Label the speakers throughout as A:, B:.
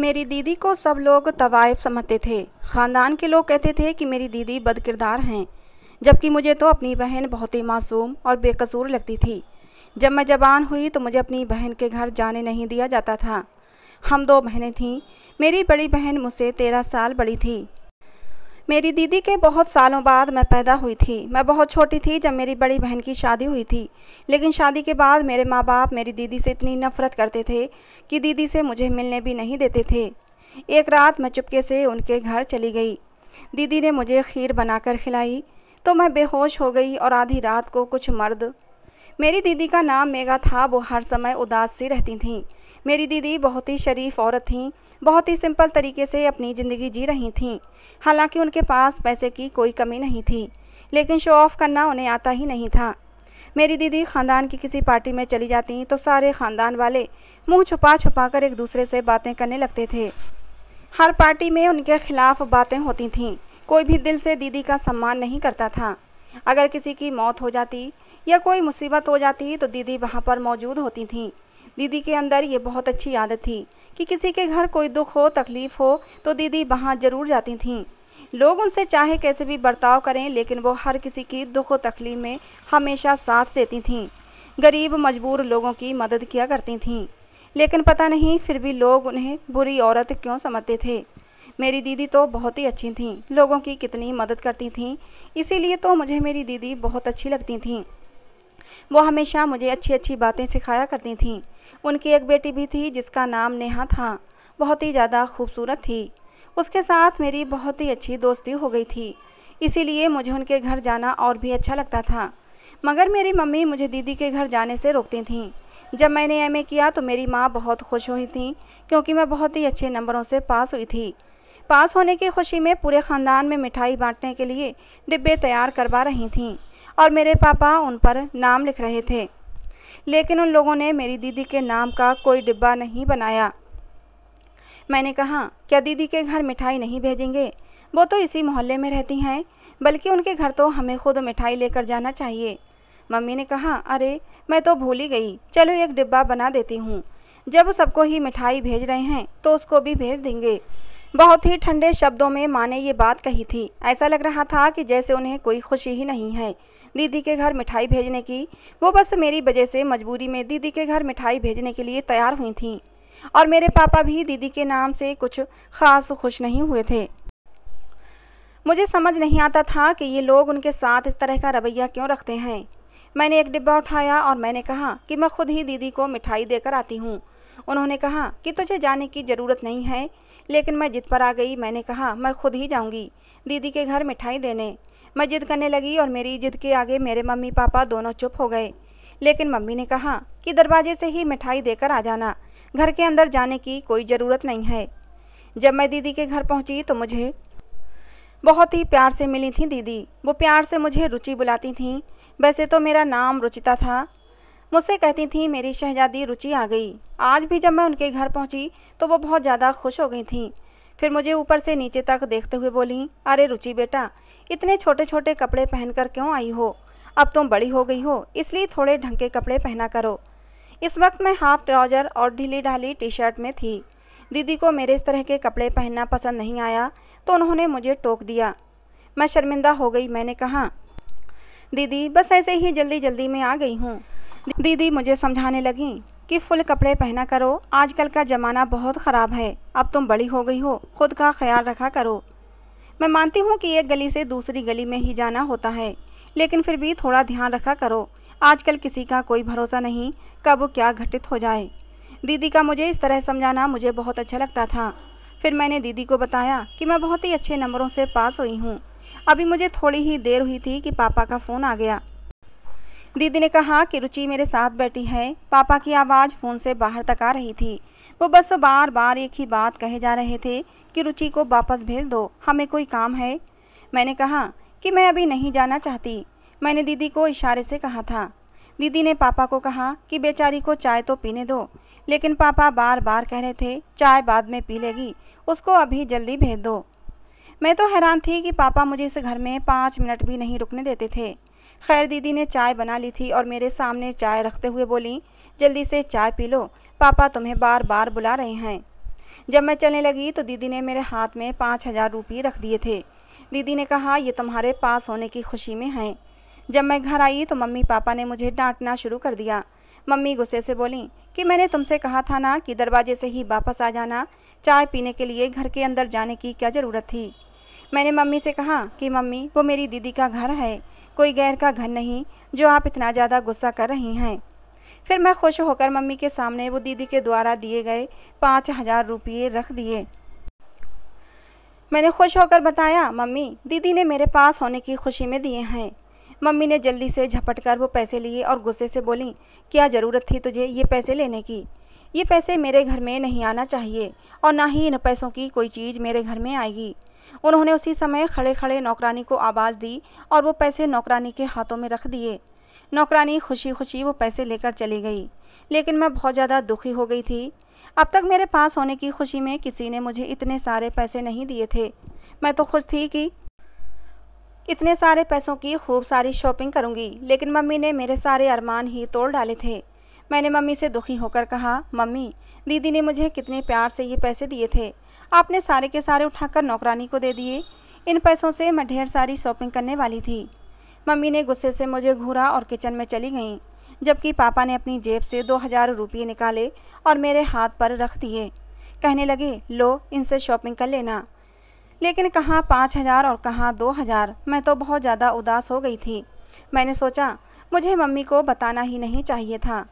A: मेरी दीदी को सब लोग तवायफ़ समझते थे ख़ानदान के लोग कहते थे कि मेरी दीदी बदकिरदार हैं जबकि मुझे तो अपनी बहन बहुत ही मासूम और बेकसूर लगती थी जब मैं जवान हुई तो मुझे अपनी बहन के घर जाने नहीं दिया जाता था हम दो बहनें थीं मेरी बड़ी बहन मुझसे तेरह साल बड़ी थी मेरी दीदी के बहुत सालों बाद मैं पैदा हुई थी मैं बहुत छोटी थी जब मेरी बड़ी बहन की शादी हुई थी लेकिन शादी के बाद मेरे माँ बाप मेरी दीदी से इतनी नफ़रत करते थे कि दीदी से मुझे मिलने भी नहीं देते थे एक रात मैं चुपके से उनके घर चली गई दीदी ने मुझे खीर बनाकर खिलाई तो मैं बेहोश हो गई और आधी रात को कुछ मर्द मेरी दीदी का नाम मेगा था वो हर समय उदास सी रहती थीं मेरी दीदी बहुत ही शरीफ औरत थीं बहुत ही सिंपल तरीके से अपनी ज़िंदगी जी रही थीं हालांकि उनके पास पैसे की कोई कमी नहीं थी लेकिन शो ऑफ़ करना उन्हें आता ही नहीं था मेरी दीदी ख़ानदान की किसी पार्टी में चली जाती तो सारे ख़ानदान वाले मुंह छुपा छुपा कर एक दूसरे से बातें करने लगते थे हर पार्टी में उनके खिलाफ बातें होती थीं कोई भी दिल से दीदी का सम्मान नहीं करता था अगर किसी की मौत हो जाती या कोई मुसीबत हो जाती तो दीदी वहाँ पर मौजूद होती थीं दीदी के अंदर ये बहुत अच्छी आदत थी कि किसी के घर कोई दुख हो तकलीफ़ हो तो दीदी वहाँ ज़रूर जाती थीं लोग उनसे चाहे कैसे भी बर्ताव करें लेकिन वो हर किसी की दुख तकलीफ में हमेशा साथ देती थीं गरीब मजबूर लोगों की मदद किया करती थीं लेकिन पता नहीं फिर भी लोग उन्हें बुरी औरत क्यों समझते थे मेरी दीदी तो बहुत ही अच्छी थीं लोगों की कितनी मदद करती थीं इसीलिए तो मुझे मेरी दीदी बहुत अच्छी लगती थीं वो हमेशा मुझे अच्छी अच्छी बातें सिखाया करती थीं उनकी एक बेटी भी थी जिसका नाम नेहा था बहुत ही ज़्यादा खूबसूरत थी उसके साथ मेरी बहुत ही अच्छी दोस्ती हो गई थी इसीलिए मुझे उनके घर जाना और भी अच्छा लगता था मगर मेरी मम्मी मुझे दीदी के घर जाने से रोकती थीं जब मैंने एम किया तो मेरी माँ बहुत खुश हुई थी क्योंकि मैं बहुत ही अच्छे नंबरों से पास हुई थी पास होने की खुशी में पूरे ख़ानदान में मिठाई बांटने के लिए डिब्बे तैयार करवा रही थीं और मेरे पापा उन पर नाम लिख रहे थे लेकिन उन लोगों ने मेरी दीदी के नाम का कोई डिब्बा नहीं बनाया मैंने कहा क्या दीदी के घर मिठाई नहीं भेजेंगे वो तो इसी मोहल्ले में रहती हैं बल्कि उनके घर तो हमें खुद मिठाई लेकर जाना चाहिए मम्मी ने कहा अरे मैं तो भूल ही गई चलो एक डिब्बा बना देती हूँ जब सबको ही मिठाई भेज रहे हैं तो उसको भी भेज देंगे बहुत ही ठंडे शब्दों में माँ ने ये बात कही थी ऐसा लग रहा था कि जैसे उन्हें कोई खुशी ही नहीं है दीदी के घर मिठाई भेजने की वो बस मेरी वजह से मजबूरी में दीदी के घर मिठाई भेजने के लिए तैयार हुई थी और मेरे पापा भी दीदी के नाम से कुछ खास खुश नहीं हुए थे मुझे समझ नहीं आता था कि ये लोग उनके साथ इस तरह का रवैया क्यों रखते हैं मैंने एक डिब्बा उठाया और मैंने कहा कि मैं खुद ही दीदी को मिठाई देकर आती हूँ उन्होंने कहा कि तुझे जाने की ज़रूरत नहीं है लेकिन मैं जिद पर आ गई मैंने कहा मैं खुद ही जाऊंगी दीदी के घर मिठाई देने मैं जिद करने लगी और मेरी जिद के आगे मेरे मम्मी पापा दोनों चुप हो गए लेकिन मम्मी ने कहा कि दरवाजे से ही मिठाई देकर आ जाना घर के अंदर जाने की कोई ज़रूरत नहीं है जब मैं दीदी के घर पहुंची तो मुझे बहुत ही प्यार से मिली थी दीदी वो प्यार से मुझे रुचि बुलाती थी वैसे तो मेरा नाम रुचिता था मुझसे कहती थी मेरी शहजादी रुचि आ गई आज भी जब मैं उनके घर पहुंची तो वो बहुत ज़्यादा खुश हो गई थी फिर मुझे ऊपर से नीचे तक देखते हुए बोली अरे रुचि बेटा इतने छोटे छोटे कपड़े पहनकर क्यों आई हो अब तुम बड़ी हो गई हो इसलिए थोड़े ढंग के कपड़े पहना करो इस वक्त मैं हाफ ट्राउज़र और ढीली ढाली टी शर्ट में थी दीदी को मेरे इस तरह के कपड़े पहनना पसंद नहीं आया तो उन्होंने मुझे टोक दिया मैं शर्मिंदा हो गई मैंने कहा दीदी बस ऐसे ही जल्दी जल्दी में आ गई हूँ दीदी मुझे समझाने लगी कि फुल कपड़े पहना करो आजकल का ज़माना बहुत ख़राब है अब तुम बड़ी हो गई हो खुद का ख्याल रखा करो मैं मानती हूँ कि एक गली से दूसरी गली में ही जाना होता है लेकिन फिर भी थोड़ा ध्यान रखा करो आजकल किसी का कोई भरोसा नहीं कब क्या घटित हो जाए दीदी का मुझे इस तरह समझाना मुझे बहुत अच्छा लगता था फिर मैंने दीदी को बताया कि मैं बहुत ही अच्छे नंबरों से पास हुई हूँ अभी मुझे थोड़ी ही देर हुई थी कि पापा का फ़ोन आ गया दीदी ने कहा कि रुचि मेरे साथ बैठी है पापा की आवाज़ फ़ोन से बाहर तक आ रही थी वो बस बार बार एक ही बात कहे जा रहे थे कि रुचि को वापस भेज दो हमें कोई काम है मैंने कहा कि मैं अभी नहीं जाना चाहती मैंने दीदी को इशारे से कहा था दीदी ने पापा को कहा कि बेचारी को चाय तो पीने दो लेकिन पापा बार बार कह रहे थे चाय बाद में पी लेगी उसको अभी जल्दी भेज दो मैं तो हैरान थी कि पापा मुझे इस घर में पाँच मिनट भी नहीं रुकने देते थे खैर दीदी ने चाय बना ली थी और मेरे सामने चाय रखते हुए बोली जल्दी से चाय पी लो पापा तुम्हें बार बार बुला रहे हैं जब मैं चलने लगी तो दीदी ने मेरे हाथ में पाँच हज़ार रुपये रख दिए थे दीदी ने कहा ये तुम्हारे पास होने की खुशी में हैं जब मैं घर आई तो मम्मी पापा ने मुझे डांटना शुरू कर दिया मम्मी गुस्से से बोली कि मैंने तुमसे कहा था ना कि दरवाजे से ही वापस आ जाना चाय पीने के लिए घर के अंदर जाने की क्या ज़रूरत थी मैंने मम्मी से कहा कि मम्मी वो मेरी दीदी का घर है कोई गैर का घर नहीं जो आप इतना ज़्यादा गुस्सा कर रही हैं फिर मैं खुश होकर मम्मी के सामने वो दीदी के द्वारा दिए गए पाँच हज़ार रुपये रख दिए मैंने खुश होकर बताया मम्मी दीदी ने मेरे पास होने की खुशी में दिए हैं मम्मी ने जल्दी से झपट कर वो पैसे लिए और गुस्से से बोली क्या ज़रूरत थी तुझे ये पैसे लेने की ये पैसे मेरे घर में नहीं आना चाहिए और ना ही इन पैसों की कोई चीज़ मेरे घर में आएगी उन्होंने उसी समय खड़े खड़े नौकरानी को आवाज़ दी और वो पैसे नौकरानी के हाथों में रख दिए नौकरानी खुशी खुशी वो पैसे लेकर चली गई लेकिन मैं बहुत ज़्यादा दुखी हो गई थी अब तक मेरे पास होने की खुशी में किसी ने मुझे इतने सारे पैसे नहीं दिए थे मैं तो खुश थी कि इतने सारे पैसों की खूब सारी शॉपिंग करूंगी लेकिन मम्मी ने मेरे सारे अरमान ही तोड़ डाले थे मैंने मम्मी से दुखी होकर कहा मम्मी दीदी ने मुझे कितने प्यार से ये पैसे दिए थे आपने सारे के सारे उठाकर नौकरानी को दे दिए इन पैसों से मैं ढेर सारी शॉपिंग करने वाली थी मम्मी ने गुस्से से मुझे घूरा और किचन में चली गई जबकि पापा ने अपनी जेब से दो हज़ार रुपये निकाले और मेरे हाथ पर रख दिए कहने लगे लो इनसे शॉपिंग कर लेना लेकिन कहाँ पाँच हज़ार और कहाँ दो हज़ार मैं तो बहुत ज़्यादा उदास हो गई थी मैंने सोचा मुझे मम्मी को बताना ही नहीं चाहिए था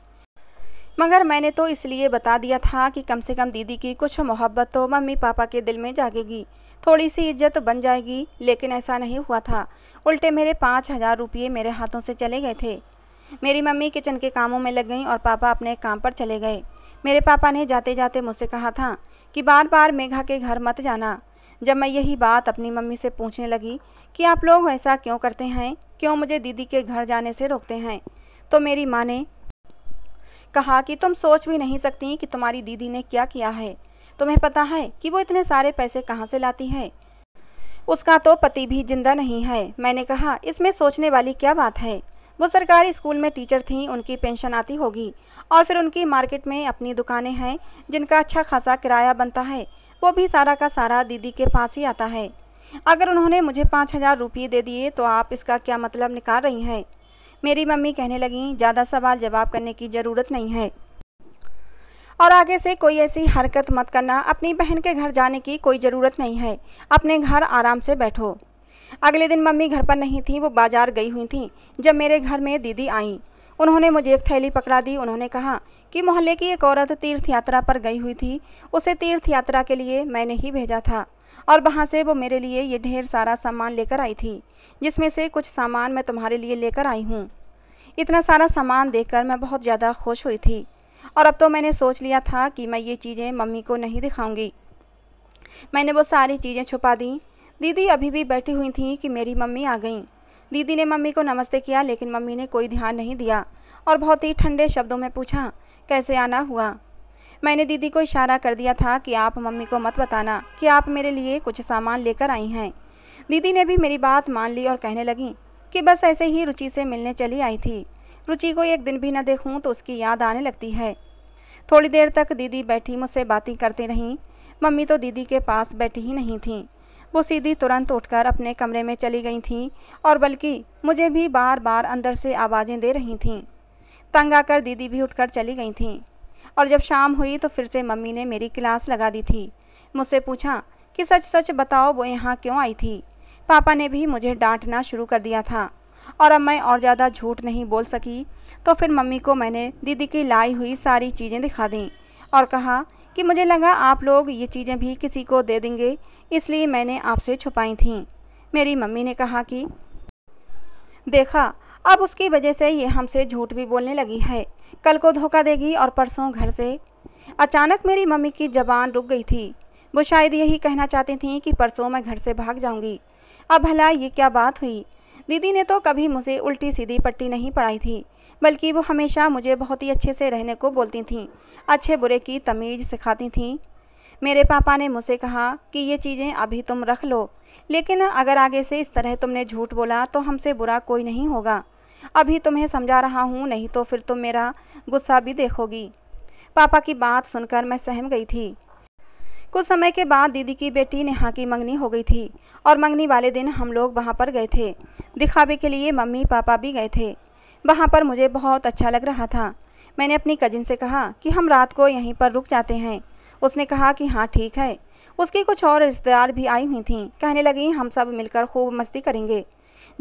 A: मगर मैंने तो इसलिए बता दिया था कि कम से कम दीदी की कुछ मोहब्बत तो मम्मी पापा के दिल में जागेगी थोड़ी सी इज्जत बन जाएगी लेकिन ऐसा नहीं हुआ था उल्टे मेरे पाँच हज़ार रुपये मेरे हाथों से चले गए थे मेरी मम्मी किचन के कामों में लग गई और पापा अपने काम पर चले गए मेरे पापा ने जाते जाते मुझसे कहा था कि बार बार मेघा के घर मत जाना जब मैं यही बात अपनी मम्मी से पूछने लगी कि आप लोग ऐसा क्यों करते हैं क्यों मुझे दीदी के घर जाने से रोकते हैं तो मेरी माँ ने कहा कि तुम सोच भी नहीं सकती कि तुम्हारी दीदी ने क्या किया है तुम्हें पता है कि वो इतने सारे पैसे कहाँ से लाती है उसका तो पति भी जिंदा नहीं है मैंने कहा इसमें सोचने वाली क्या बात है वो सरकारी स्कूल में टीचर थीं उनकी पेंशन आती होगी और फिर उनकी मार्केट में अपनी दुकानें हैं जिनका अच्छा खासा किराया बनता है वो भी सारा का सारा दीदी के पास ही आता है अगर उन्होंने मुझे पाँच हज़ार रुपये दे दिए तो आप इसका क्या मतलब निकाल रही हैं मेरी मम्मी कहने लगी ज़्यादा सवाल जवाब करने की ज़रूरत नहीं है और आगे से कोई ऐसी हरकत मत करना अपनी बहन के घर जाने की कोई ज़रूरत नहीं है अपने घर आराम से बैठो अगले दिन मम्मी घर पर नहीं थी वो बाज़ार गई हुई थी जब मेरे घर में दीदी आईं उन्होंने मुझे एक थैली पकड़ा दी उन्होंने कहा कि मोहल्ले की एक औरत तीर्थ यात्रा पर गई हुई थी उसे तीर्थ यात्रा के लिए मैंने ही भेजा था और वहाँ से वो मेरे लिए ये ढेर सारा सामान लेकर आई थी जिसमें से कुछ सामान मैं तुम्हारे लिए लेकर आई हूँ इतना सारा सामान देखकर मैं बहुत ज़्यादा खुश हुई थी और अब तो मैंने सोच लिया था कि मैं ये चीज़ें मम्मी को नहीं दिखाऊंगी मैंने वो सारी चीज़ें छुपा दी दीदी अभी भी बैठी हुई थी कि मेरी मम्मी आ गई दीदी ने मम्मी को नमस्ते किया लेकिन मम्मी ने कोई ध्यान नहीं दिया और बहुत ही ठंडे शब्दों में पूछा कैसे आना हुआ मैंने दीदी को इशारा कर दिया था कि आप मम्मी को मत बताना कि आप मेरे लिए कुछ सामान लेकर आई हैं दीदी ने भी मेरी बात मान ली और कहने लगी कि बस ऐसे ही रुचि से मिलने चली आई थी रुचि को एक दिन भी न देखूँ तो उसकी याद आने लगती है थोड़ी देर तक दीदी बैठी मुझसे बातें करती रहीं मम्मी तो दीदी के पास बैठी ही नहीं थी वो सीधी तुरंत उठकर अपने कमरे में चली गई थीं और बल्कि मुझे भी बार बार अंदर से आवाज़ें दे रही थीं तंग आकर दीदी भी उठकर चली गई थीं और जब शाम हुई तो फिर से मम्मी ने मेरी क्लास लगा दी थी मुझसे पूछा कि सच सच बताओ वो यहाँ क्यों आई थी पापा ने भी मुझे डांटना शुरू कर दिया था और अब मैं और ज़्यादा झूठ नहीं बोल सकी तो फिर मम्मी को मैंने दीदी की लाई हुई सारी चीज़ें दिखा दी और कहा कि मुझे लगा आप लोग ये चीज़ें भी किसी को दे देंगे इसलिए मैंने आपसे छुपाई थी मेरी मम्मी ने कहा कि देखा अब उसकी वजह से ये हमसे झूठ भी बोलने लगी है कल को धोखा देगी और परसों घर से अचानक मेरी मम्मी की जबान रुक गई थी वो शायद यही कहना चाहती थी कि परसों मैं घर से भाग जाऊंगी अब भला ये क्या बात हुई दीदी ने तो कभी मुझे उल्टी सीधी पट्टी नहीं पढ़ाई थी बल्कि वो हमेशा मुझे बहुत ही अच्छे से रहने को बोलती थीं अच्छे बुरे की तमीज़ सिखाती थीं मेरे पापा ने मुझसे कहा कि ये चीज़ें अभी तुम रख लो लेकिन अगर आगे से इस तरह तुमने झूठ बोला तो हमसे बुरा कोई नहीं होगा अभी तुम्हें समझा रहा हूँ नहीं तो फिर तुम मेरा गुस्सा भी देखोगी पापा की बात सुनकर मैं सहम गई थी कुछ समय के बाद दीदी की बेटी नेहा की मंगनी हो गई थी और मंगनी वाले दिन हम लोग वहाँ पर गए थे दिखावे के लिए मम्मी पापा भी गए थे वहाँ पर मुझे बहुत अच्छा लग रहा था मैंने अपनी कजिन से कहा कि हम रात को यहीं पर रुक जाते हैं उसने कहा कि हाँ ठीक है उसकी कुछ और रिश्तेदार भी आई हुई थीं कहने लगी हम सब मिलकर खूब मस्ती करेंगे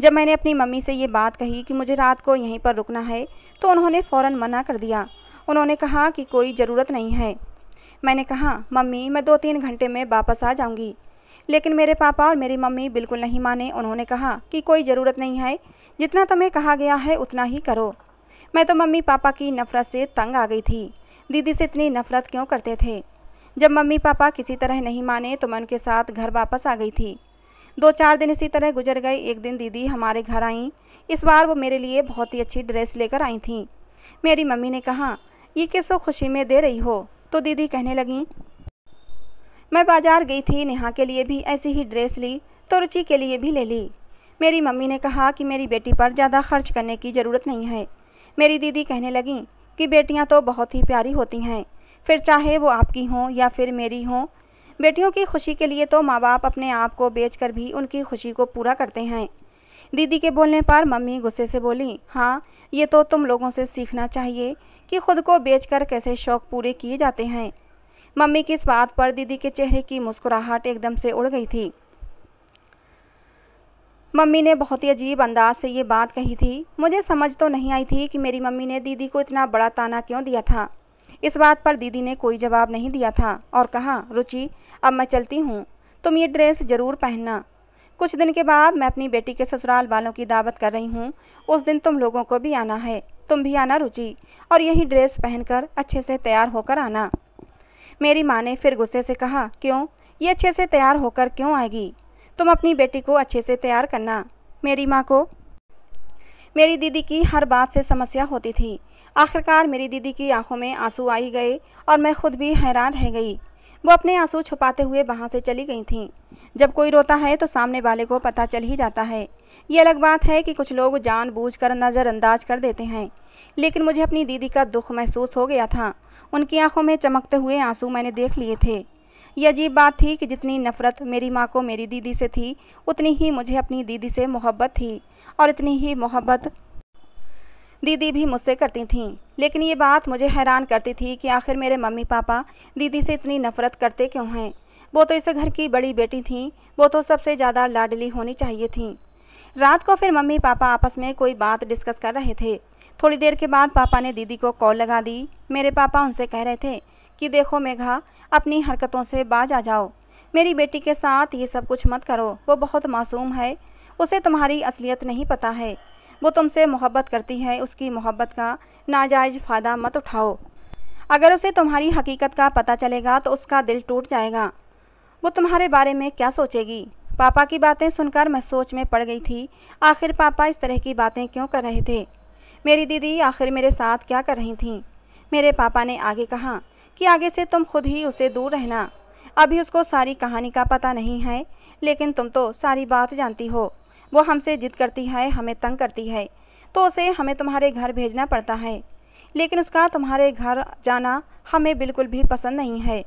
A: जब मैंने अपनी मम्मी से ये बात कही कि मुझे रात को यहीं पर रुकना है तो उन्होंने फ़ौर मना कर दिया उन्होंने कहा कि कोई ज़रूरत नहीं है मैंने कहा मम्मी मैं दो तीन घंटे में वापस आ जाऊँगी लेकिन मेरे पापा और मेरी मम्मी बिल्कुल नहीं माने उन्होंने कहा कि कोई ज़रूरत नहीं है जितना तुम्हें कहा गया है उतना ही करो मैं तो मम्मी पापा की नफ़रत से तंग आ गई थी दीदी से इतनी नफ़रत क्यों करते थे जब मम्मी पापा किसी तरह नहीं माने तो मैं उनके साथ घर वापस आ गई थी दो चार दिन इसी तरह गुजर गए एक दिन दीदी हमारे घर आई इस बार वो मेरे लिए बहुत ही अच्छी ड्रेस लेकर आई थी मेरी मम्मी ने कहा ये किस खुशी में दे रही हो तो दीदी कहने लगी मैं बाज़ार गई थी नेहा के लिए भी ऐसी ही ड्रेस ली तो रुचि के लिए भी ले ली मेरी मम्मी ने कहा कि मेरी बेटी पर ज़्यादा खर्च करने की ज़रूरत नहीं है मेरी दीदी कहने लगी कि बेटियां तो बहुत ही प्यारी होती हैं फिर चाहे वो आपकी हों या फिर मेरी हों बेटियों की खुशी के लिए तो माँ बाप अपने आप को बेच कर भी उनकी खुशी को पूरा करते हैं दीदी के बोलने पर मम्मी गुस्से से बोली हाँ ये तो तुम लोगों से सीखना चाहिए कि खुद को बेचकर कैसे शौक़ पूरे किए जाते हैं मम्मी की इस बात पर दीदी के चेहरे की मुस्कुराहट एकदम से उड़ गई थी मम्मी ने बहुत ही अजीब अंदाज से ये बात कही थी मुझे समझ तो नहीं आई थी कि मेरी मम्मी ने दीदी को इतना बड़ा ताना क्यों दिया था इस बात पर दीदी ने कोई जवाब नहीं दिया था और कहा रुचि अब मैं चलती हूँ तुम ये ड्रेस ज़रूर पहनना कुछ दिन के बाद मैं अपनी बेटी के ससुराल वालों की दावत कर रही हूँ उस दिन तुम लोगों को भी आना है तुम भी आना रुचि और यही ड्रेस पहनकर अच्छे से तैयार होकर आना मेरी माँ ने फिर गुस्से से कहा क्यों ये अच्छे से तैयार होकर क्यों आएगी तुम अपनी बेटी को अच्छे से तैयार करना मेरी माँ को मेरी दीदी की हर बात से समस्या होती थी आखिरकार मेरी दीदी की आंखों में आंसू आई गए और मैं खुद भी हैरान रह गई वो अपने आंसू छुपाते हुए वहाँ से चली गई थीं जब कोई रोता है तो सामने वाले को पता चल ही जाता है ये अलग बात है कि कुछ लोग जानबूझकर नज़रअंदाज कर देते हैं लेकिन मुझे अपनी दीदी का दुख महसूस हो गया था उनकी आंखों में चमकते हुए आंसू मैंने देख लिए थे यह अजीब बात थी कि जितनी नफ़रत मेरी माँ को मेरी दीदी से थी उतनी ही मुझे अपनी दीदी से मोहब्बत थी और इतनी ही मोहब्बत दीदी भी मुझसे करती थीं लेकिन ये बात मुझे हैरान करती थी कि आखिर मेरे मम्मी पापा दीदी से इतनी नफ़रत करते क्यों हैं वो तो इस घर की बड़ी बेटी थीं वो तो सबसे ज़्यादा लाडली होनी चाहिए थीं रात को फिर मम्मी पापा आपस में कोई बात डिस्कस कर रहे थे थोड़ी देर के बाद पापा ने दीदी को कॉल लगा दी मेरे पापा उनसे कह रहे थे कि देखो मेघा अपनी हरकतों से बाज आ जाओ मेरी बेटी के साथ ये सब कुछ मत करो वो बहुत मासूम है उसे तुम्हारी असलियत नहीं पता है वो तुमसे मोहब्बत करती है उसकी मोहब्बत का नाजायज़ फ़ायदा मत उठाओ अगर उसे तुम्हारी हकीकत का पता चलेगा तो उसका दिल टूट जाएगा वो तुम्हारे बारे में क्या सोचेगी पापा की बातें सुनकर मैं सोच में पड़ गई थी आखिर पापा इस तरह की बातें क्यों कर रहे थे मेरी दीदी आखिर मेरे साथ क्या कर रही थी मेरे पापा ने आगे कहा कि आगे से तुम खुद ही उसे दूर रहना अभी उसको सारी कहानी का पता नहीं है लेकिन तुम तो सारी बात जानती हो वो हमसे जिद करती है हमें तंग करती है तो उसे हमें तुम्हारे घर भेजना पड़ता है लेकिन उसका तुम्हारे घर जाना हमें बिल्कुल भी पसंद नहीं है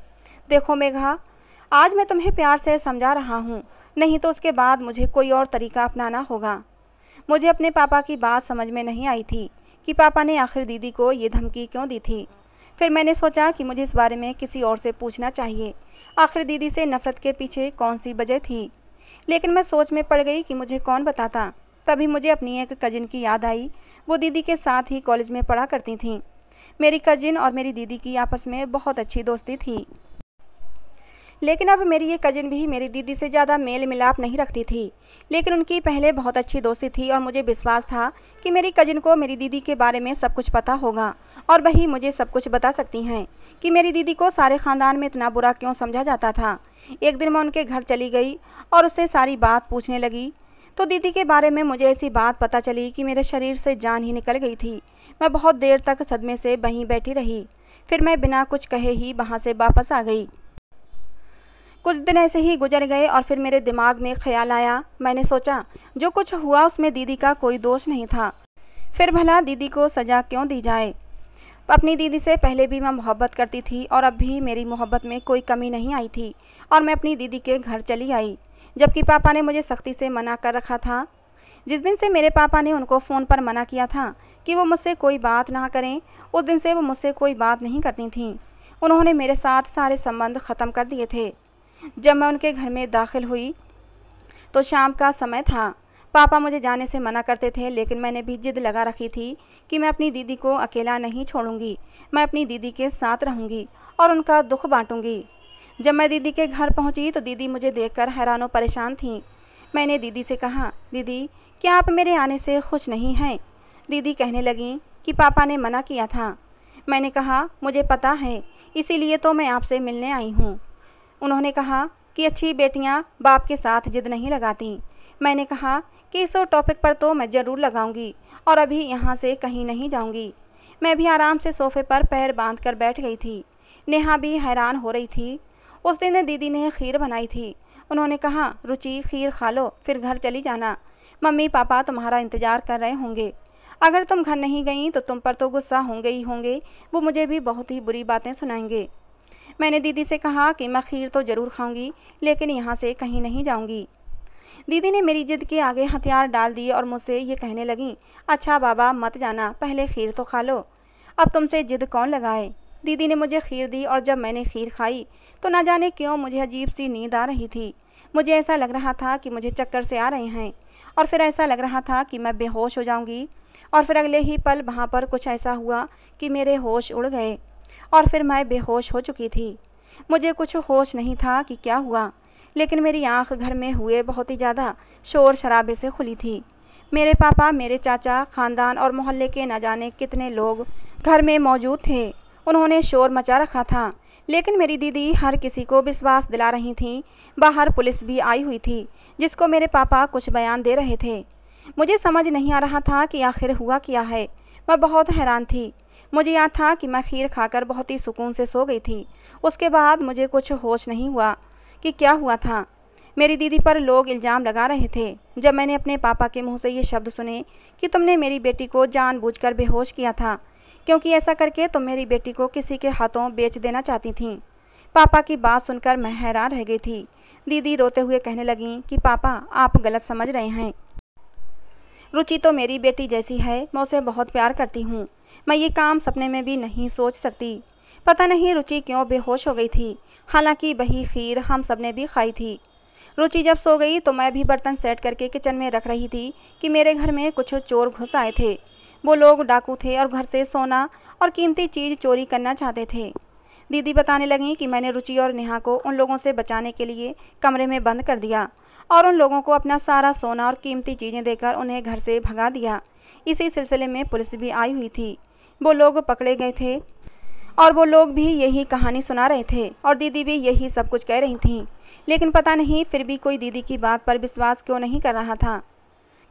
A: देखो मेघा आज मैं तुम्हें प्यार से समझा रहा हूँ नहीं तो उसके बाद मुझे कोई और तरीका अपनाना होगा मुझे अपने पापा की बात समझ में नहीं आई थी कि पापा ने आखिर दीदी को ये धमकी क्यों दी थी फिर मैंने सोचा कि मुझे इस बारे में किसी और से पूछना चाहिए आखिर दीदी से नफ़रत के पीछे कौन सी वजह थी लेकिन मैं सोच में पड़ गई कि मुझे कौन बताता तभी मुझे अपनी एक कजिन की याद आई वो दीदी के साथ ही कॉलेज में पढ़ा करती थी मेरी कजिन और मेरी दीदी की आपस में बहुत अच्छी दोस्ती थी लेकिन अब मेरी ये कजिन भी मेरी दीदी से ज़्यादा मेल मिलाप नहीं रखती थी लेकिन उनकी पहले बहुत अच्छी दोस्ती थी और मुझे विश्वास था कि मेरी कजिन को मेरी दीदी के बारे में सब कुछ पता होगा और वही मुझे सब कुछ बता सकती हैं कि मेरी दीदी को सारे ख़ानदान में इतना बुरा क्यों समझा जाता था एक दिन मैं उनके घर चली गई और उससे सारी बात पूछने लगी तो दीदी के बारे में मुझे ऐसी बात पता चली कि मेरे शरीर से जान ही निकल गई थी मैं बहुत देर तक सदमे से वहीं बैठी रही फिर मैं बिना कुछ कहे ही वहाँ से वापस आ गई कुछ दिन ऐसे ही गुजर गए और फिर मेरे दिमाग में ख्याल आया मैंने सोचा जो कुछ हुआ उसमें दीदी का कोई दोष नहीं था फिर भला दीदी को सज़ा क्यों दी जाए अपनी दीदी से पहले भी मैं मोहब्बत करती थी और अब भी मेरी मोहब्बत में कोई कमी नहीं आई थी और मैं अपनी दीदी के घर चली आई जबकि पापा ने मुझे सख्ती से मना कर रखा था जिस दिन से मेरे पापा ने उनको फ़ोन पर मना किया था कि वो मुझसे कोई बात ना करें उस दिन से वो मुझसे कोई बात नहीं करती थी उन्होंने मेरे साथ सारे संबंध ख़त्म कर दिए थे जब मैं उनके घर में दाखिल हुई तो शाम का समय था पापा मुझे जाने से मना करते थे लेकिन मैंने भी जिद लगा रखी थी कि मैं अपनी दीदी को अकेला नहीं छोड़ूंगी मैं अपनी दीदी के साथ रहूंगी और उनका दुख बांटूंगी जब मैं दीदी के घर पहुंची तो दीदी मुझे देखकर हैरान और परेशान थी मैंने दीदी से कहा दीदी क्या आप मेरे आने से खुश नहीं हैं दीदी कहने लगीं कि पापा ने मना किया था मैंने कहा मुझे पता है इसीलिए तो मैं आपसे मिलने आई हूँ उन्होंने कहा कि अच्छी बेटियां बाप के साथ जिद नहीं लगाती मैंने कहा कि इस टॉपिक पर तो मैं ज़रूर लगाऊंगी और अभी यहाँ से कहीं नहीं जाऊंगी मैं भी आराम से सोफे पर पैर बांध कर बैठ गई थी नेहा भी हैरान हो रही थी उस दिन दीदी ने खीर बनाई थी उन्होंने कहा रुचि खीर खा लो फिर घर चली जाना मम्मी पापा तुम्हारा इंतज़ार कर रहे होंगे अगर तुम घर नहीं गई तो तुम पर तो गुस्सा होंगे ही होंगे वो मुझे भी बहुत ही बुरी बातें सुनाएंगे मैंने दीदी से कहा कि मैं खीर तो ज़रूर खाऊंगी लेकिन यहाँ से कहीं नहीं जाऊंगी दीदी ने मेरी जिद के आगे हथियार डाल दिए और मुझसे ये कहने लगी अच्छा बाबा मत जाना पहले खीर तो खा लो अब तुमसे जिद कौन लगाए दीदी ने मुझे खीर दी और जब मैंने खीर खाई तो ना जाने क्यों मुझे अजीब सी नींद आ रही थी मुझे ऐसा लग रहा था कि मुझे चक्कर से आ रहे हैं और फिर ऐसा लग रहा था कि मैं बेहोश हो जाऊंगी और फिर अगले ही पल वहाँ पर कुछ ऐसा हुआ कि मेरे होश उड़ गए और फिर मैं बेहोश हो चुकी थी मुझे कुछ होश नहीं था कि क्या हुआ लेकिन मेरी आंख घर में हुए बहुत ही ज़्यादा शोर शराबे से खुली थी मेरे पापा मेरे चाचा खानदान और मोहल्ले के न जाने कितने लोग घर में मौजूद थे उन्होंने शोर मचा रखा था लेकिन मेरी दीदी हर किसी को विश्वास दिला रही थी बाहर पुलिस भी आई हुई थी जिसको मेरे पापा कुछ बयान दे रहे थे मुझे समझ नहीं आ रहा था कि आखिर हुआ क्या है मैं बहुत हैरान थी मुझे याद था कि मैं खीर खाकर बहुत ही सुकून से सो गई थी उसके बाद मुझे कुछ होश नहीं हुआ कि क्या हुआ था मेरी दीदी पर लोग इल्ज़ाम लगा रहे थे जब मैंने अपने पापा के मुंह से ये शब्द सुने कि तुमने मेरी बेटी को जानबूझकर बेहोश किया था क्योंकि ऐसा करके तुम मेरी बेटी को किसी के हाथों बेच देना चाहती थी पापा की बात सुनकर मैं हैरान रह गई थी दीदी रोते हुए कहने लगी कि पापा आप गलत समझ रहे हैं रुचि तो मेरी बेटी जैसी है मैं उसे बहुत प्यार करती हूँ मैं ये काम सपने में भी नहीं सोच सकती पता नहीं रुचि क्यों बेहोश हो गई थी हालांकि वही खीर हम सब ने भी खाई थी रुचि जब सो गई तो मैं भी बर्तन सेट करके किचन में रख रही थी कि मेरे घर में कुछ चोर घुस आए थे वो लोग डाकू थे और घर से सोना और कीमती चीज़ चोरी करना चाहते थे दीदी बताने लगी कि मैंने रुचि और नेहा को उन लोगों से बचाने के लिए कमरे में बंद कर दिया और उन लोगों को अपना सारा सोना और कीमती चीज़ें देकर उन्हें घर से भगा दिया इसी सिलसिले में पुलिस भी आई हुई थी वो लोग पकड़े गए थे और वो लोग भी यही कहानी सुना रहे थे और दीदी भी यही सब कुछ कह रही थी लेकिन पता नहीं फिर भी कोई दीदी की बात पर विश्वास क्यों नहीं कर रहा था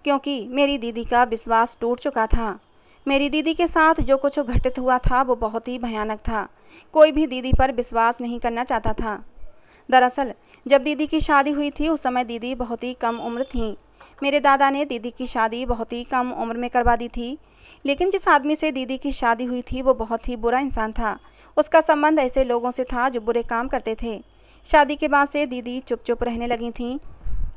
A: क्योंकि मेरी दीदी का विश्वास टूट चुका था मेरी दीदी के साथ जो कुछ घटित हुआ था वो बहुत ही भयानक था कोई भी दीदी पर विश्वास नहीं करना चाहता था दरअसल जब दीदी की शादी हुई थी उस समय दीदी बहुत ही कम उम्र थी मेरे दादा ने दीदी की शादी बहुत ही कम उम्र में करवा दी थी लेकिन जिस आदमी से दीदी की शादी हुई थी वो बहुत ही बुरा इंसान था उसका संबंध ऐसे लोगों से था जो बुरे काम करते थे शादी के बाद से दीदी चुप चुप रहने लगी थीं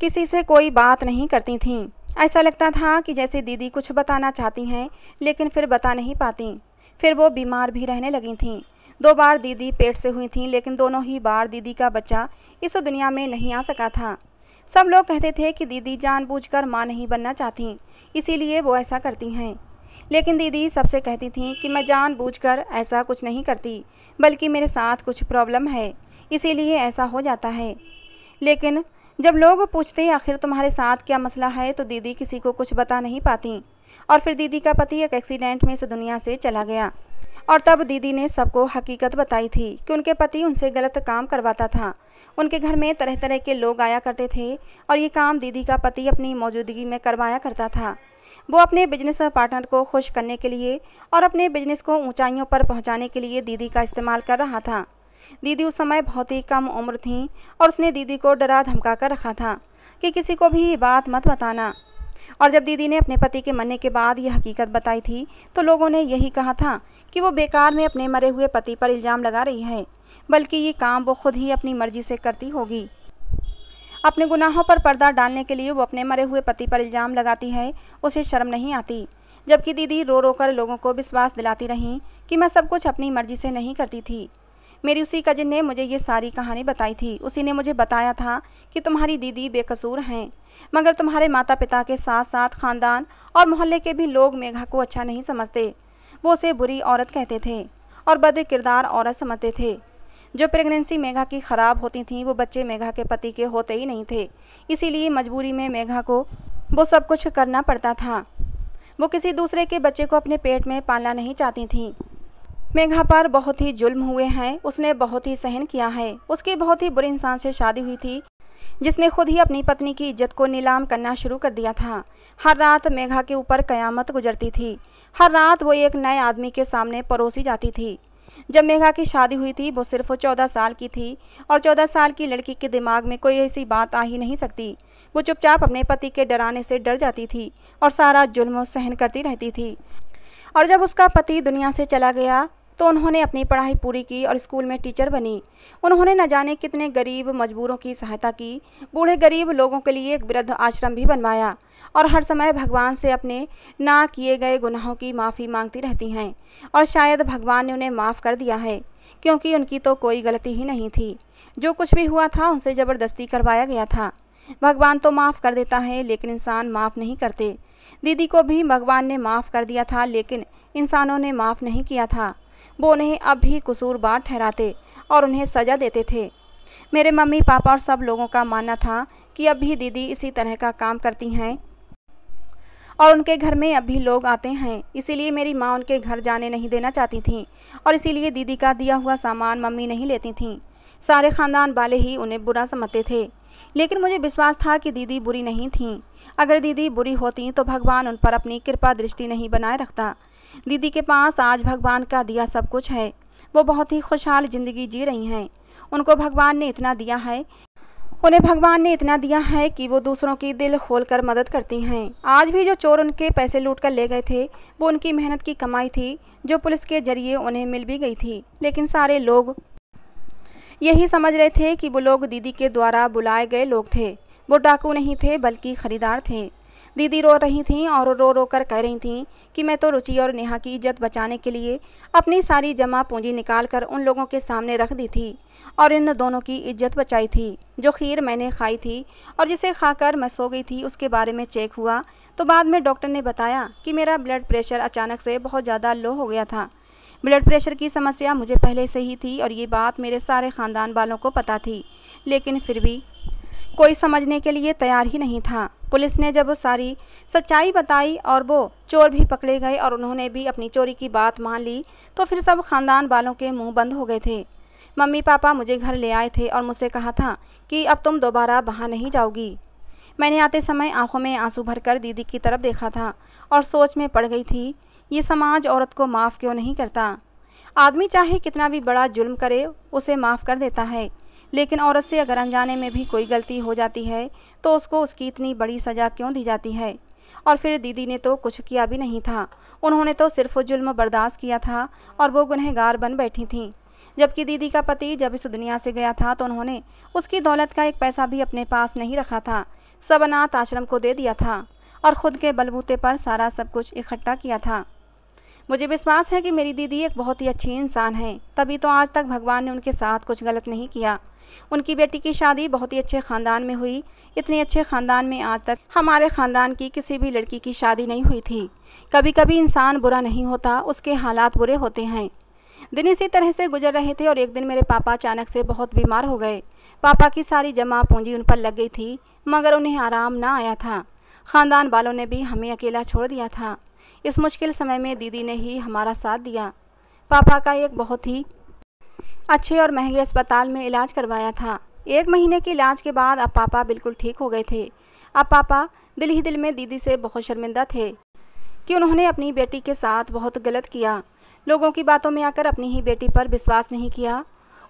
A: किसी से कोई बात नहीं करती थीं ऐसा लगता था कि जैसे दीदी कुछ बताना चाहती हैं लेकिन फिर बता नहीं पाती फिर वो बीमार भी रहने लगी थीं दो बार दीदी पेट से हुई थीं लेकिन दोनों ही बार दीदी का बच्चा इस दुनिया में नहीं आ सका था सब लोग कहते थे कि दीदी जानबूझकर मां नहीं बनना चाहती इसीलिए वो ऐसा करती हैं लेकिन दीदी सबसे कहती थी कि मैं जानबूझकर ऐसा कुछ नहीं करती बल्कि मेरे साथ कुछ प्रॉब्लम है इसीलिए ऐसा हो जाता है लेकिन जब लोग पूछते आखिर तुम्हारे साथ क्या मसला है तो दीदी किसी को कुछ बता नहीं पाती और फिर दीदी का पति एक एक्सीडेंट में इस दुनिया से चला गया और तब दीदी ने सबको हकीकत बताई थी कि उनके पति उनसे गलत काम करवाता था उनके घर में तरह तरह के लोग आया करते थे और ये काम दीदी का पति अपनी मौजूदगी में करवाया करता था वो अपने बिजनेस पार्टनर को खुश करने के लिए और अपने बिजनेस को ऊंचाइयों पर पहुंचाने के लिए दीदी का इस्तेमाल कर रहा था दीदी उस समय बहुत ही कम उम्र थी और उसने दीदी को डरा धमका कर रखा था कि किसी को भी बात मत बताना और जब दीदी ने अपने पति के मरने के बाद यह हकीकत बताई थी तो लोगों ने यही कहा था कि वो बेकार में अपने मरे हुए पति पर इल्ज़ाम लगा रही है बल्कि ये काम वो खुद ही अपनी मर्जी से करती होगी अपने गुनाहों पर पर्दा डालने के लिए वो अपने मरे हुए पति पर इल्ज़ाम लगाती है उसे शर्म नहीं आती जबकि दीदी रो रो कर लोगों को विश्वास दिलाती रहीं कि मैं सब कुछ अपनी मर्जी से नहीं करती थी मेरी उसी कजिन ने मुझे ये सारी कहानी बताई थी उसी ने मुझे बताया था कि तुम्हारी दीदी बेकसूर हैं मगर तुम्हारे माता पिता के साथ साथ ख़ानदान और मोहल्ले के भी लोग मेघा को अच्छा नहीं समझते वो उसे बुरी औरत कहते थे और बद किरदार औरत समझते थे जो प्रेगनेंसी मेघा की ख़राब होती थी वो बच्चे मेघा के पति के होते ही नहीं थे इसीलिए मजबूरी में मेघा को वो सब कुछ करना पड़ता था वो किसी दूसरे के बच्चे को अपने पेट में पालना नहीं चाहती थी मेघा पर बहुत ही जुल्म हुए हैं उसने बहुत ही सहन किया है उसकी बहुत ही बुरे इंसान से शादी हुई थी जिसने खुद ही अपनी पत्नी की इज्जत को नीलाम करना शुरू कर दिया था हर रात मेघा के ऊपर कयामत गुजरती थी हर रात वो एक नए आदमी के सामने परोसी जाती थी जब मेघा की शादी हुई थी वो सिर्फ चौदह साल की थी और चौदह साल की लड़की के दिमाग में कोई ऐसी बात आ ही नहीं सकती वो चुपचाप अपने पति के डराने से डर जाती थी और सारा जुल्म सहन करती रहती थी और जब उसका पति दुनिया से चला गया तो उन्होंने अपनी पढ़ाई पूरी की और स्कूल में टीचर बनी उन्होंने न जाने कितने गरीब मजबूरों की सहायता की बूढ़े गरीब लोगों के लिए एक वृद्ध आश्रम भी बनवाया और हर समय भगवान से अपने ना किए गए गुनाहों की माफ़ी मांगती रहती हैं और शायद भगवान ने उन्हें माफ़ कर दिया है क्योंकि उनकी तो कोई गलती ही नहीं थी जो कुछ भी हुआ था उनसे ज़बरदस्ती करवाया गया था भगवान तो माफ़ कर देता है लेकिन इंसान माफ़ नहीं करते दीदी को भी भगवान ने माफ़ कर दिया था लेकिन इंसानों ने माफ़ नहीं किया था वो उन्हें अब भी कसूरबार ठहराते और उन्हें सज़ा देते थे मेरे मम्मी पापा और सब लोगों का मानना था कि अब भी दीदी इसी तरह का काम करती हैं और उनके घर में अब भी लोग आते हैं इसीलिए मेरी माँ उनके घर जाने नहीं देना चाहती थी और इसीलिए दीदी का दिया हुआ सामान मम्मी नहीं लेती थी सारे ख़ानदान वाले ही उन्हें बुरा समझते थे लेकिन मुझे विश्वास था कि दीदी बुरी नहीं थी अगर दीदी बुरी होती तो भगवान उन पर अपनी कृपा दृष्टि नहीं बनाए रखता दीदी के पास आज भगवान का दिया सब कुछ है वो बहुत ही खुशहाल ज़िंदगी जी रही हैं उनको भगवान ने इतना दिया है उन्हें भगवान ने इतना दिया है कि वो दूसरों की दिल खोल कर मदद करती हैं आज भी जो चोर उनके पैसे लूट कर ले गए थे वो उनकी मेहनत की कमाई थी जो पुलिस के जरिए उन्हें मिल भी गई थी लेकिन सारे लोग यही समझ रहे थे कि वो लोग दीदी के द्वारा बुलाए गए लोग थे वो डाकू नहीं थे बल्कि खरीदार थे दीदी रो रही थीं और रो रो कर कह रही थीं कि मैं तो रुचि और नेहा की इज्जत बचाने के लिए अपनी सारी जमा पूंजी निकाल कर उन लोगों के सामने रख दी थी और इन दोनों की इज्जत बचाई थी जो खीर मैंने खाई थी और जिसे खाकर मैं सो गई थी उसके बारे में चेक हुआ तो बाद में डॉक्टर ने बताया कि मेरा ब्लड प्रेशर अचानक से बहुत ज़्यादा लो हो गया था ब्लड प्रेशर की समस्या मुझे पहले से ही थी और ये बात मेरे सारे ख़ानदान वालों को पता थी लेकिन फिर भी कोई समझने के लिए तैयार ही नहीं था पुलिस ने जब सारी सच्चाई बताई और वो चोर भी पकड़े गए और उन्होंने भी अपनी चोरी की बात मान ली तो फिर सब खानदान वालों के मुंह बंद हो गए थे मम्मी पापा मुझे घर ले आए थे और मुझसे कहा था कि अब तुम दोबारा वहाँ नहीं जाओगी मैंने आते समय आंखों में आंसू भरकर दीदी की तरफ देखा था और सोच में पड़ गई थी ये समाज औरत को माफ़ क्यों नहीं करता आदमी चाहे कितना भी बड़ा जुल्म करे उसे माफ़ कर देता है लेकिन औरत से अगर अनजाने में भी कोई गलती हो जाती है तो उसको उसकी इतनी बड़ी सज़ा क्यों दी जाती है और फिर दीदी ने तो कुछ किया भी नहीं था उन्होंने तो सिर्फ जुल्म बर्दाश्त किया था और वो गुनहगार बन बैठी थीं जबकि दीदी का पति जब इस दुनिया से गया था तो उन्होंने उसकी दौलत का एक पैसा भी अपने पास नहीं रखा था सब अनाथ आश्रम को दे दिया था और ख़ुद के बलबूते पर सारा सब कुछ इकट्ठा किया था मुझे विश्वास है कि मेरी दीदी एक बहुत ही अच्छी इंसान है तभी तो आज तक भगवान ने उनके साथ कुछ गलत नहीं किया उनकी बेटी की शादी बहुत ही अच्छे ख़ानदान में हुई इतने अच्छे ख़ानदान में आज तक हमारे ख़ानदान की किसी भी लड़की की शादी नहीं हुई थी कभी कभी इंसान बुरा नहीं होता उसके हालात बुरे होते हैं दिन इसी तरह से गुजर रहे थे और एक दिन मेरे पापा अचानक से बहुत बीमार हो गए पापा की सारी जमा पूंजी उन पर लग गई थी मगर उन्हें आराम ना आया था ख़ानदान वालों ने भी हमें अकेला छोड़ दिया था इस मुश्किल समय में दीदी ने ही हमारा साथ दिया पापा का एक बहुत ही अच्छे और महंगे अस्पताल में इलाज करवाया था एक महीने के इलाज के बाद अब पापा बिल्कुल ठीक हो गए थे अब पापा दिल ही दिल में दीदी से बहुत शर्मिंदा थे कि उन्होंने अपनी बेटी के साथ बहुत गलत किया लोगों की बातों में आकर अपनी ही बेटी पर विश्वास नहीं किया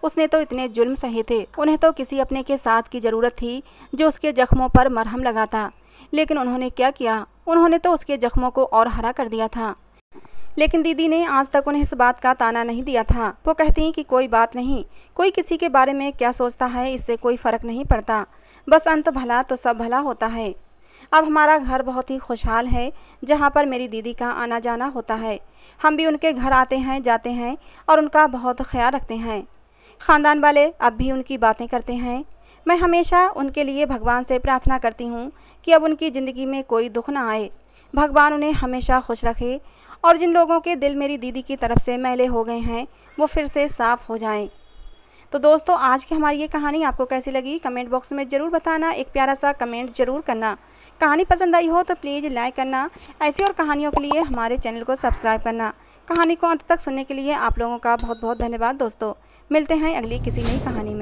A: उसने तो इतने जुल्म सहे थे उन्हें तो किसी अपने के साथ की ज़रूरत थी जो उसके जख्मों पर मरहम लगा था लेकिन उन्होंने क्या किया उन्होंने तो उसके जख्मों को और हरा कर दिया था लेकिन दीदी ने आज तक उन्हें इस बात का ताना नहीं दिया था वो कहती हैं कि कोई बात नहीं कोई किसी के बारे में क्या सोचता है इससे कोई फ़र्क नहीं पड़ता बस अंत भला तो सब भला होता है अब हमारा घर बहुत ही खुशहाल है जहाँ पर मेरी दीदी का आना जाना होता है हम भी उनके घर आते हैं जाते हैं और उनका बहुत ख्याल रखते हैं ख़ानदान वाले अब भी उनकी बातें करते हैं मैं हमेशा उनके लिए भगवान से प्रार्थना करती हूँ कि अब उनकी ज़िंदगी में कोई दुख ना आए भगवान उन्हें हमेशा खुश रखे और जिन लोगों के दिल मेरी दीदी की तरफ से मैले हो गए हैं वो फिर से साफ़ हो जाएं तो दोस्तों आज की हमारी ये कहानी आपको कैसी लगी कमेंट बॉक्स में ज़रूर बताना एक प्यारा सा कमेंट ज़रूर करना कहानी पसंद आई हो तो प्लीज़ लाइक करना ऐसी और कहानियों के लिए हमारे चैनल को सब्सक्राइब करना कहानी को अंत तक सुनने के लिए आप लोगों का बहुत बहुत धन्यवाद दोस्तों मिलते हैं अगली किसी नई कहानी में